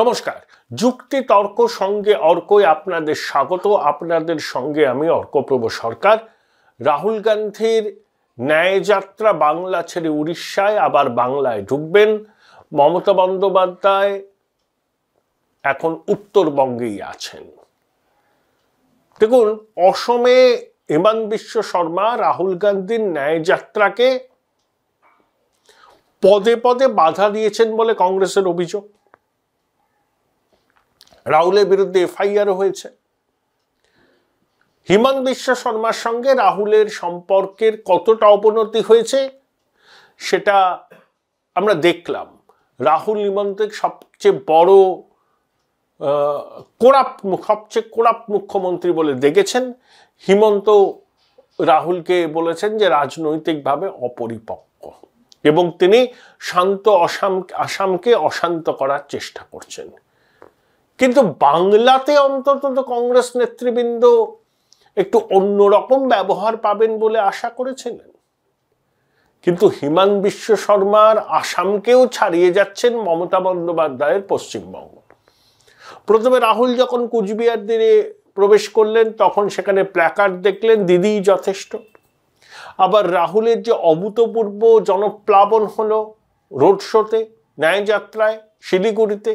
নমস্কার যুক্তি তর্ক সঙ্গে অর্কই আপনাদের স্বাগত আপনাদের সঙ্গে আমি অর্কপ্রভ সরকার রাহুল গান্ধীর ন্যায়যাত্রা বাংলা ছেড়ে উড়িষ্যায় আবার বাংলায় ঢুকবেন মমতা বন্দ্যোপাধ্যায় এখন উত্তরবঙ্গেই আছেন দেখুন অসমে হেমান বিশ্ব শর্মা রাহুল গান্ধীর ন্যায়যাত্রাকে পদে পদে বাধা দিয়েছেন বলে কংগ্রেসের অভিযোগ রাহুলের বিরুদ্ধে এফআইআর হয়েছে হিমন্ত বিশ্ব শর্মার সঙ্গে রাহুলের সম্পর্কের কতটা অবনতি হয়েছে সেটা আমরা দেখলাম রাহুল হিমন্তের সবচেয়ে বড় কোরাপ সবচেয়ে কোরাপ মুখ্যমন্ত্রী বলে দেখেছেন হিমন্ত রাহুলকে বলেছেন যে রাজনৈতিকভাবে অপরিপক্ক এবং তিনি শান্ত অসাম আসামকে অশান্ত করার চেষ্টা করছেন কিন্তু বাংলাতে অন্তত কংগ্রেস নেতৃবৃন্দ একটু অন্যরকম ব্যবহার পাবেন বলে আশা করেছিলেন কিন্তু হিমান বিশ্ব শর্মার আসামকেও ছাড়িয়ে যাচ্ছেন মমতা বন্দ্যোপাধ্যায়ের পশ্চিমবঙ্গ প্রথমে রাহুল যখন কুচবিহার দিনে প্রবেশ করলেন তখন সেখানে প্ল্যাকার্ড দেখলেন দিদিই যথেষ্ট আবার রাহুলের যে অভূতপূর্ব জনপ্লাবন হলো রোড শোতে ন্যায়যাত্রায় শিলিগুড়িতে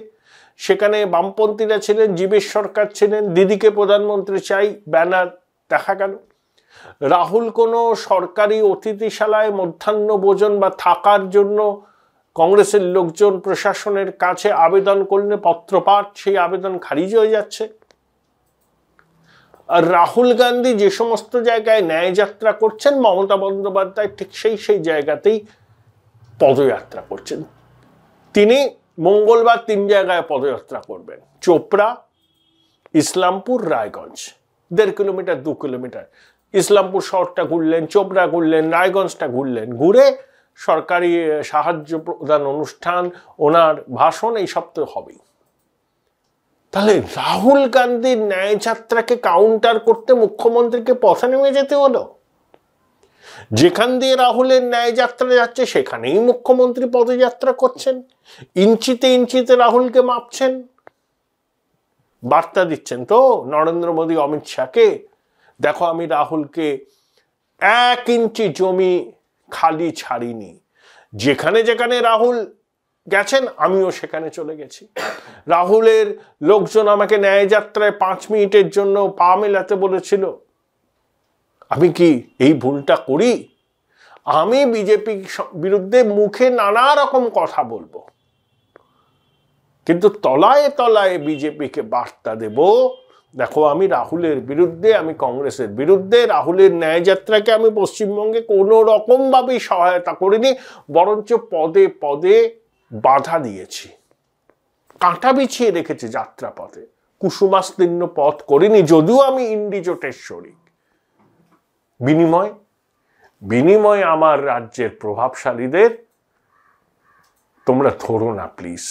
সেখানে বামপন্থীরা ছিলেন জীবেশ সরকার ছিলেন দিদিকে প্রধানমন্ত্রী চাই ব্যানার দেখা গেল রাহুল কোনো সরকারি অতিথিশালায় মধ্যাহ্ন ভোজন বা থাকার জন্য কংগ্রেসের লোকজন প্রশাসনের কাছে আবেদন করলে পত্রপাঠ সেই আবেদন খারিজ হয়ে যাচ্ছে আর রাহুল গান্ধী যে সমস্ত জায়গায় ন্যায়যাত্রা করছেন মমতা বন্দ্যোপাধ্যায় ঠিক সেই সেই জায়গাতেই পদযাত্রা করছেন তিনি মঙ্গলবার তিন জায়গায় পদযাত্রা করবেন চোপড়া ইসলামপুর রায়গঞ্জ দেড় কিলোমিটার দু কিলোমিটার ইসলামপুর শহরটা ঘুরলেন চোপড়া ঘুরলেন রায়গঞ্জটা ঘুরলেন ঘুরে সরকারি সাহায্য প্রদান অনুষ্ঠান ওনার ভাষণ এইসব তো হবেই তাহলে রাহুল গান্ধীর ন্যায় যাত্রাকে কাউন্টার করতে মুখ্যমন্ত্রীকে পথে নেমে যেতে হলো যেখান দিয়ে রাহুলের ন্যায় যাত্রা যাচ্ছে সেখানেই মুখ্যমন্ত্রী পদযাত্রা করছেন ইঞ্চিতে ইঞ্চিতে রাহুলকে মাপছেন বার্তা দিচ্ছেন তো নরেন্দ্র মোদী অমিত শাহকে দেখো আমি রাহুলকে এক ইঞ্চি জমি খালি ছাড়িনি যেখানে যেখানে রাহুল গেছেন আমিও সেখানে চলে গেছি রাহুলের লোকজন আমাকে ন্যায় যাত্রায় পাঁচ মিনিটের জন্য পা মেলাতে বলেছিল আমি কি এই ভুলটা করি আমি বিজেপি বিরুদ্ধে মুখে নানা রকম কথা বলবো কিন্তু তলায় তলায় বিজেপিকে বার্তা দেব দেখো আমি রাহুলের বিরুদ্ধে আমি কংগ্রেসের বিরুদ্ধে রাহুলের ন্যায়যাত্রাকে আমি পশ্চিমবঙ্গে কোনো রকমভাবেই সহায়তা করিনি বরঞ্চ পদে পদে বাধা দিয়েছি কাঁটা বিছিয়ে রেখেছে যাত্রাপথে কুসুমাস্তীর্ণ পথ করিনি যদিও আমি ইন্ডিজোটেশ্বরী বিনিময় বিনিময় আমার রাজ্যের প্রভাবশালীদের তোমরা ধরো না প্লিজ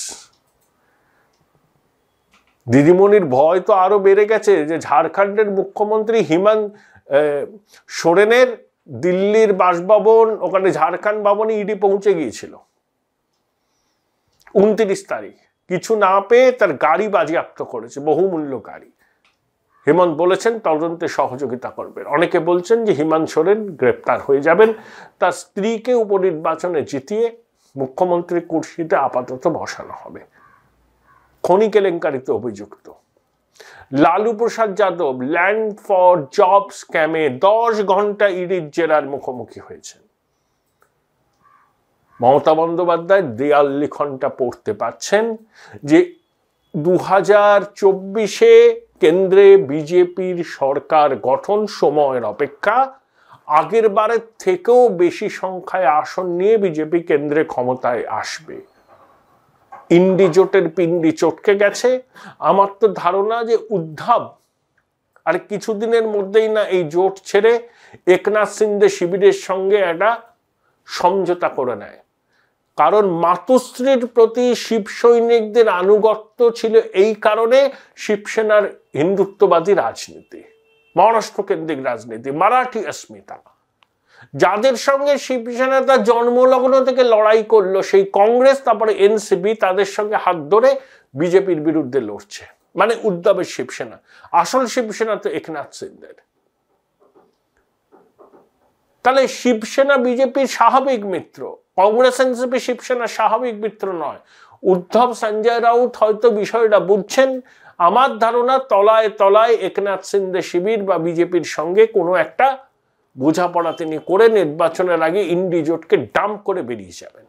দিদিমণির ভয় তো আরো বেড়ে গেছে যে ঝাড়খণ্ডের মুখ্যমন্ত্রী হিমান সোরেনের দিল্লির বাসভবন ওখানে ঝাড়খণ্ড ভবনে ইডি পৌঁছে গিয়েছিল উনত্রিশ তারিখ কিছু না পেয়ে তার গাড়ি বাজেয়াপ্ত করেছে বহুমূল্য গাড়ি হিমন্ত বলেছেন তদন্তে সহযোগিতা করবেন অনেকে বলছেন যে হিমান সোরেন গ্রেপ্তার হয়ে যাবেন তার স্ত্রীকে উপনির্বাচনে জিতিয়ে মুখ্যমন্ত্রী কুর্সিতে আপাতত বসানো হবে খনি কেলেঙ্কারিতে অভিযুক্ত Lalu Prasad Yadav land for job স্ক্যামে দশ ঘন্টা ইডির জেরার মুখোমুখি হয়েছেন মমতা বন্দ্যোপাধ্যায় দেয়াল লিখনটা পড়তে পাচ্ছেন যে দু হাজার চব্বিশে কেন্দ্রে বিজেপির সরকার গঠন সময়ের অপেক্ষা আগের বারের থেকেও বেশি সংখ্যায় আসন নিয়ে বিজেপি কেন্দ্রে ক্ষমতায় আসবে ইন্ডি জোটের পিন্ডি চটকে গেছে আমার তো ধারণা যে উদ্ধাব আর কিছুদিনের মধ্যেই না এই জোট ছেড়ে একনাথ সিন্ধে শিবিরের সঙ্গে একটা সমঝোতা করে নেয় কারণ মাতুশ্রীর প্রতি শিব সৈনিকদের আনুগত্য ছিল এই কারণে শিবসেনার হিন্দুত্ববাদী রাজনীতি মহারাষ্ট্র কেন্দ্রিক রাজনীতি মারাঠি অস্মিতা যাদের সঙ্গে শিবসেনা তার জন্মলগ্ন থেকে লড়াই করলো সেই কংগ্রেস তারপরে এনসিপি তাদের সঙ্গে হাত ধরে বিজেপির বিরুদ্ধে লড়ছে মানে উদ্যাবের শিবসেনা আসল শিবসেনা তো একনাথ সিংদের তাহলে শিবসেনা বিজেপির স্বাভাবিক মিত্র কংগ্রেস এনসিপি শিবসেনা স্বাভাবিক মিত্র নয় উদ্ধব সঞ্জয় রাউত হয়তো বিষয়টা বুঝছেন আমার ধারণা তলায় তলায় একনাথ সিন্ধে শিবির বা বিজেপির সঙ্গে কোনো একটা বোঝাপড়া তিনি করে নির্বাচনের আগে ইন্ডিজোটকে ডাম্প করে বেরিয়ে যাবেন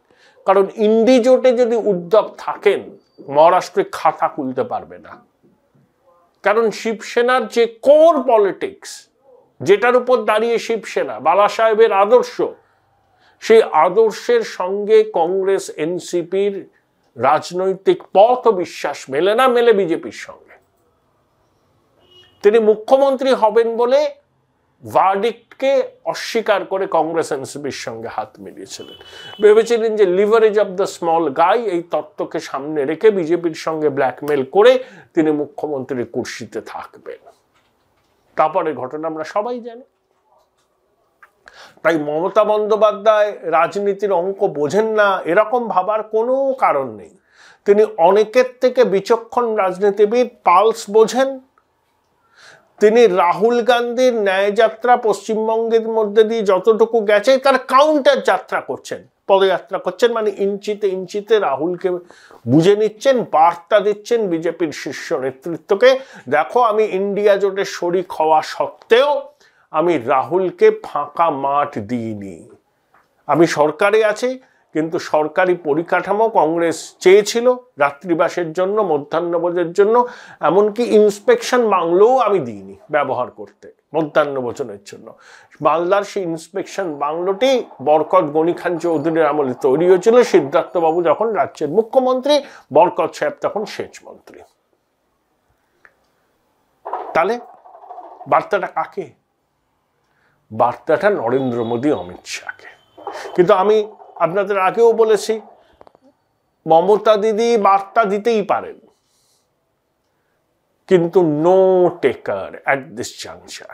কারণ ইন্ডিজোটে যদি উদ্ধব থাকেন মহারাষ্ট্রে খাতা খুলতে পারবে না কারণ শিবসেনার যে কোর পলিটিক্স যেটার উপর দাঁড়িয়ে শিবসেনা বালা সাহেবের আদর্শ সেই আদর্শের সঙ্গে কংগ্রেস এনসিপির রাজনৈতিক পথ বিশ্বাস মেলে না মেলে বিজেপির সঙ্গে তিনি মুখ্যমন্ত্রী হবেন বলে ভার্ডিক্টকে অস্বীকার করে কংগ্রেস এনসিপির সঙ্গে হাত মিলিয়েছিলেন ভেবেছিলেন যে leverage of the small guy এই তত্ত্বকে সামনে রেখে বিজেপির সঙ্গে ব্ল্যাকমেল করে তিনি মুখ্যমন্ত্রীর কুর্সিতে থাকবেন তারপরে ঘটনা আমরা সবাই জানি তাই মমতা বন্দ্যোপাধ্যায় রাজনীতির অঙ্ক বোঝেন না এরকম ভাবার কোনো কারণ নেই তিনি অনেকের থেকে বিচক্ষণ রাজনীতিবিদ পালস বোঝেন তিনি রাহুল গান্ধীর ন্যায়যাত্রা পশ্চিমবঙ্গের মধ্যে দিয়ে যতটুকু গেছে তার কাউন্টার যাত্রা করছেন পদযাত্রা করছেন মানে ইঞ্চিতে ইঞ্চিতে রাহুলকে বুঝে নিচ্ছেন বার্তা দিচ্ছেন বিজেপির শীর্ষ নেতৃত্বকে দেখো আমি ইন্ডিয়া জোটে শরিক হওয়া সত্ত্বেও আমি রাহুলকে ফাঁকা মাঠ দিইনি আমি সরকারে আছি কিন্তু সরকারি পরিকাঠামো কংগ্রেস চেয়েছিল রাত্রিবাসের জন্য মধ্যাহ্নভোজের জন্য এমনকি ইন্সপেকশন বাংলোও আমি দিইনি ব্যবহার করতে মধ্যাহ্নভোজনের জন্য মালদার সেই ইন্সপেকশন বাংলোটি বরকত গণিখান চৌধুরীর আমলে তৈরি হয়েছিল সিদ্ধার্থবাবু যখন রাজ্যের মুখ্যমন্ত্রী বরকত সাহেব তখন সেচ মন্ত্রী তাহলে বার্তাটা কাকে বার্তাটা নরেন্দ্র মোদী অমিত শাহকে কিন্তু আমি আপনাদের আগেও বলেছি মমতা দিদি বার্তা দিতেই পারেন কিন্তু no taker at this junction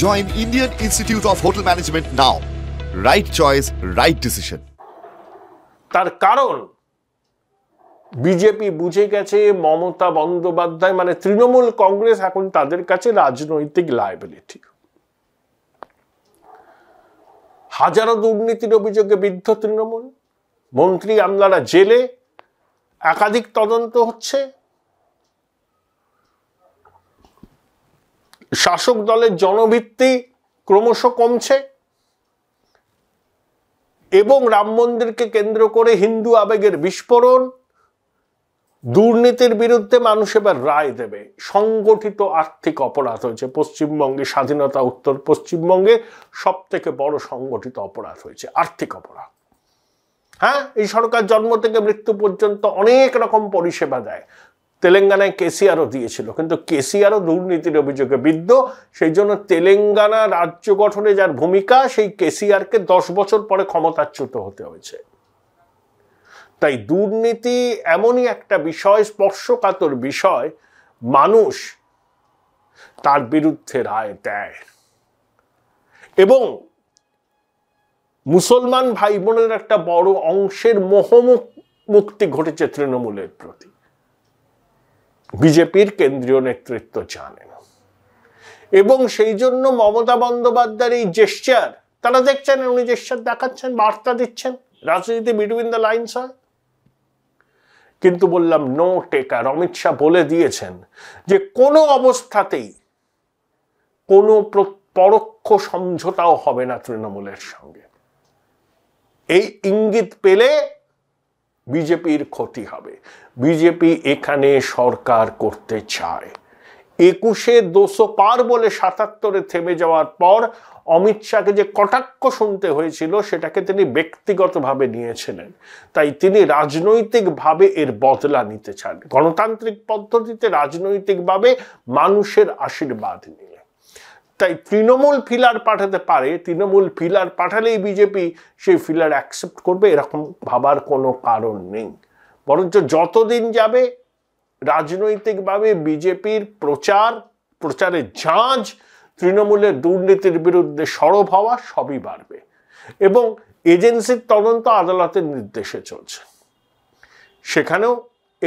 join Indian institute of hotel management now right choice right decision তার কারণ বিজেপি বুঝে গেছে মমতা বন্দ্যোপাধ্যায় মানে তৃণমূল কংগ্রেস এখন তাদের কাছে রাজনৈতিক লাইবিলিটি হাজারো দুর্নীতির অভিযোগে বিদ্ধ তৃণমূল মন্ত্রী আমলারা জেলে একাধিক তদন্ত হচ্ছে শাসক দলের জনভিত্তি ক্রমশ কমছে এবং রাম মন্দিরকে কেন্দ্র করে হিন্দু আবেগের বিস্ফোরণ দুর্নীতির বিরুদ্ধে মানুষ এবার রায় দেবে সংগঠিত আর্থিক অপরাধ হয়েছে পশ্চিমবঙ্গে স্বাধীনতা উত্তর পশ্চিমবঙ্গে সব থেকে বড় সংগঠিত অপরাধ হয়েছে আর্থিক অপরাধ হ্যাঁ এই সরকার জন্ম থেকে মৃত্যু পর্যন্ত অনেক রকম পরিষেবা দেয় তেলেঙ্গানায় কেসিআরও দিয়েছিল কিন্তু কেসিআরও দুর্নীতির অভিযোগে বিদ্ধ সেই জন্য তেলেঙ্গানা রাজ্য গঠনে যার ভূমিকা সেই কেসিআরকে দশ বছর পরে ক্ষমতাচ্যুত হতে হয়েছে তাই দুর্নীতি এমনই একটা বিষয় স্পর্শকাতর বিষয় মানুষ তার বিরুদ্ধে রায় দেয় এবং মুসলমান ভাই বোনের একটা বড় অংশের মোহমুখ মুক্তি ঘটেছে তৃণমূলের প্রতি বিজেপির কেন্দ্রীয় নেতৃত্ব জানেন এবং সেই জন্য মমতা বন্দ্যোপাধ্যায়ের এই জেস্টার তারা দেখছেন উনি জেস্টার দেখাচ্ছেন বার্তা দিচ্ছেন রাজনীতি বিটুইন দ্য লাইনস হয় কিন্তু বললাম নো টেকার অমিত শাহ বলে দিয়েছেন যে কোনো অবস্থাতেই কোনো পরোক্ষ সমঝোতাও হবে না তৃণমূলের সঙ্গে এই ইঙ্গিত পেলে বিজেপির ক্ষতি হবে বিজেপি এখানে সরকার করতে চায় একুশে দোষো পার বলে সাতাত্তরে থেমে যাওয়ার পর অমিত শাহকে যে কটাক্ষ শুনতে হয়েছিল সেটাকে তিনি ব্যক্তিগতভাবে নিয়েছিলেন তাই তিনি রাজনৈতিকভাবে এর বদলা নিতে চান গণতান্ত্রিক পদ্ধতিতে রাজনৈতিকভাবে মানুষের আশীর্বাদ নিয়ে তাই তৃণমূল ফিলার পাঠাতে পারে তৃণমূল ফিলার পাঠালেই বিজেপি সেই ফিলার অ্যাকসেপ্ট করবে এরকম ভাবার কোনো কারণ নেই বরঞ্চ যতদিন যাবে রাজনৈতিকভাবে বিজেপির প্রচার প্রচারের ঝাঁঝ তৃণমূলের দুর্নীতির বিরুদ্ধে সরব হওয়া সবই বাড়বে এবং এজেন্সির তদন্ত আদালতের নির্দেশে চলছে সেখানেও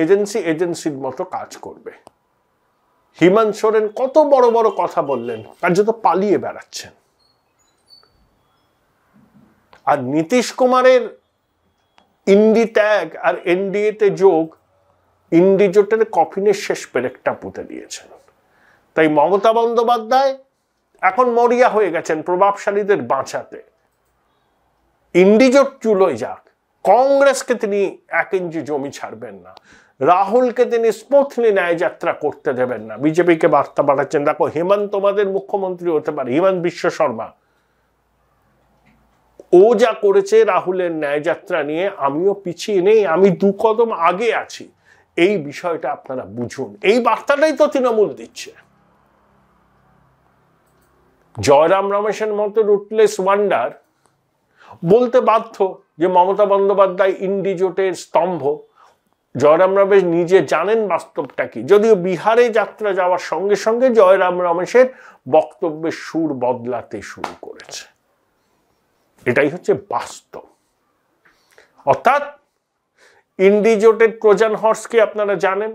এজেন্সি এজেন্সির মতো কাজ করবে হিমান সোরেন কত বড় বড় কথা বললেন কার্যত পালিয়ে বেড়াচ্ছেন আর নীতিশ কুমারের ইন্ডি ত্যাগ আর এনডিএতে যোগ ইন্ডি জোটের কফিনের শেষ পেরেকটা পুঁতে দিয়েছেন তাই মমতা বন্দ্যোপাধ্যায় এখন মরিয়া হয়ে গেছেন প্রভাবশালীদের বাঁচাতে ইন্ডিজোট চুলোই যাক কংগ্রেসকে তিনি এক ইঞ্চি জমি ছাড়বেন না রাহুলকে তিনি স্পথনি ন্যায় যাত্রা করতে দেবেন না বিজেপিকে বার্তা পাঠাচ্ছেন দেখো হেমন্ত তোমাদের মুখ্যমন্ত্রী হতে পারে হেমন্ত বিশ্ব শর্মা ও যা করেছে রাহুলের ন্যায়যাত্রা নিয়ে আমিও পিছিয়ে নেই আমি দু কদম আগে আছি এই বিষয়টা আপনারা বুঝুন এই বার্তাটাই তো তৃণমূল দিচ্ছে জয়রাম রমেশের মতো রুটলেস ওয়ান্ডার বলতে বাধ্য যে মমতা বন্দ্যোপাধ্যায় ইন্ডিজোটের স্তম্ভ জয়রাম রমেশ নিজে জানেন বাস্তবটা কি যদিও বিহারে যাত্রা যাওয়ার সঙ্গে সঙ্গে জয়রাম রমেশের বক্তব্যের সুর বদলাতে শুরু করেছে এটাই হচ্ছে বাস্তব অর্থাৎ ইন্ডিজোটের ট্রোজান হর্সকে আপনারা জানেন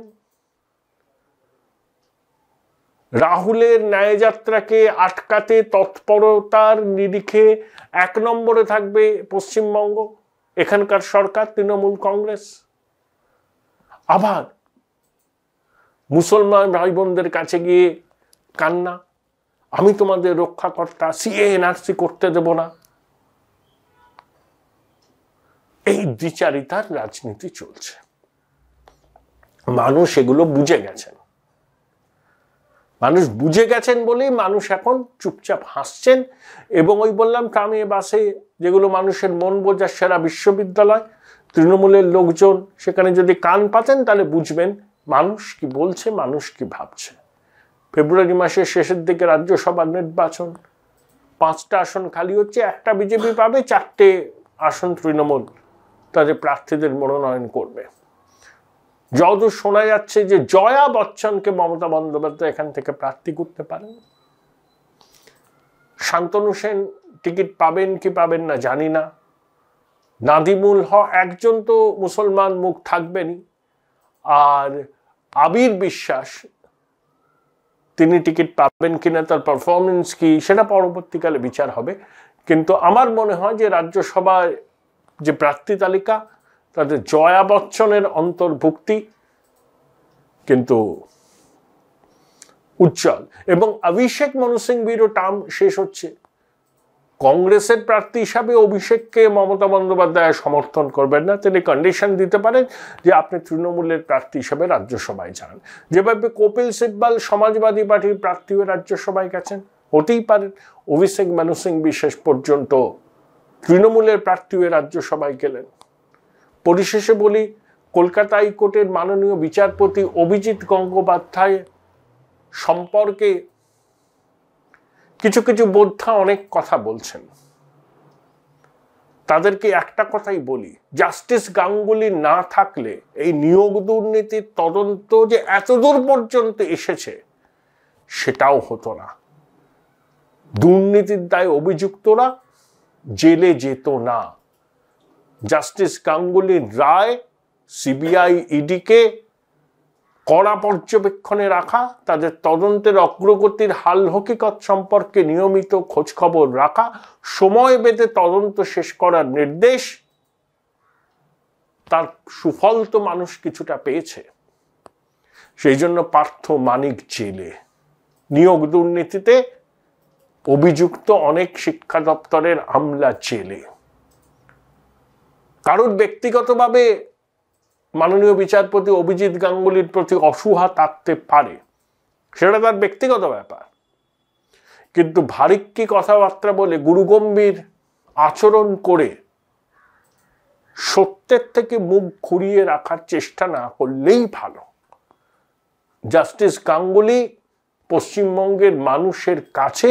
রাহুলের ন্যায়যাত্রাকে আটকাতে তৎপরতার নিরিখে এক নম্বরে থাকবে পশ্চিমবঙ্গ এখানকার সরকার তৃণমূল কংগ্রেস আবার মুসলমান ভাই বোনদের কাছে গিয়ে কান্না আমি তোমাদের রক্ষাকর্তা সিএ এনআরসি করতে দেব না এই দ্বিচারিতার রাজনীতি চলছে মানুষ এগুলো বুঝে গেছেন মানুষ বুঝে গেছেন বলেই মানুষ এখন চুপচাপ হাসছেন এবং ওই বললাম ট্রামে বাসে যেগুলো মানুষের মন বোঝার সেরা বিশ্ববিদ্যালয় তৃণমূলের লোকজন সেখানে যদি কান পাতেন তাহলে বুঝবেন মানুষ কি বলছে মানুষ কি ভাবছে ফেব্রুয়ারি মাসের শেষের দিকে রাজ্যসভা নির্বাচন পাঁচটা আসন খালি হচ্ছে একটা বিজেপি পাবে চারটে আসন তৃণমূল তাদের প্রার্থীদের মনোনয়ন করবে যতদূর শোনা যাচ্ছে যে জয়া বচ্চনকে মমতা বন্দ্যোপাধ্যায় এখান থেকে প্রার্থী করতে পারেন শান্তনু সেন টিকিট পাবেন কি পাবেন না জানি না নাদিমুল হ একজন তো মুসলমান মুখ থাকবেনই আর আবির বিশ্বাস তিনি টিকিট পাবেন কিনা তার পারফরমেন্স কি সেটা পরবর্তীকালে বিচার হবে কিন্তু আমার মনে হয় যে রাজ্যসভায় যে প্রার্থী তালিকা তাদের জয়া বচ্চনের অন্তর্ভুক্তি কিন্তু উজ্জ্বল এবং অভিষেক মনু সিংভিরও টার্ম শেষ হচ্ছে কংগ্রেসের প্রার্থী হিসাবে অভিষেককে মমতা বন্দ্যোপাধ্যায় সমর্থন করবেন না তিনি কন্ডিশন দিতে পারেন যে আপনি তৃণমূলের প্রার্থী হিসাবে রাজ্যসভায় যান যেভাবে কপিল সিব্বাল সমাজবাদী পার্টির প্রার্থী হয়ে রাজ্যসভায় গেছেন হতেই পারেন অভিষেক মানুসিং বি বিশেষ পর্যন্ত তৃণমূলের প্রার্থী হয়ে রাজ্যসভায় গেলেন পরিশেষে বলি কলকাতা হাইকোর্টের মাননীয় বিচারপতি অভিজিৎ গঙ্গোপাধ্যায় সম্পর্কে কিছু কিছু বোদ্ধা অনেক কথা বলছেন তাদেরকে একটা কথাই বলি জাস্টিস গাঙ্গুলি না থাকলে এই নিয়োগ দুর্নীতির তদন্ত যে এতদূর পর্যন্ত এসেছে সেটাও হতো না দুর্নীতির দায় অভিযুক্তরা জেলে যেত না জাস্টিস গাঙ্গুলির রায় সিবিআই ইডিকে কড়া পর্যবেক্ষণে রাখা তাদের তদন্তের অগ্রগতির হাল হকিকত সম্পর্কে নিয়মিত খোঁজখবর রাখা সময় বেঁধে তদন্ত শেষ করার নির্দেশ তার সুফল তো মানুষ কিছুটা পেয়েছে সেই জন্য পার্থ মানিক জেলে নিয়োগ দুর্নীতিতে অভিযুক্ত অনেক শিক্ষা দপ্তরের আমলা জেলে কারুর ব্যক্তিগতভাবে মাননীয় বিচারপতি অভিজিৎ গাঙ্গুলির প্রতি অসুহা থাকতে পারে সেটা তার ব্যক্তিগত ব্যাপার কিন্তু ভারিক্কি কথাবার্তা বলে গুরুগম্ভীর আচরণ করে সত্যের থেকে মুখ ঘুরিয়ে রাখার চেষ্টা না করলেই ভালো জাস্টিস গাঙ্গুলি পশ্চিমবঙ্গের মানুষের কাছে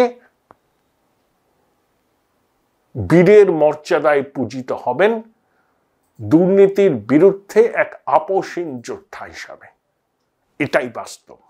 বীরের মর্যাদায় পূজিত হবেন দুর্নীতির বিরুদ্ধে এক আপোষহীন যোদ্ধা হিসাবে এটাই বাস্তব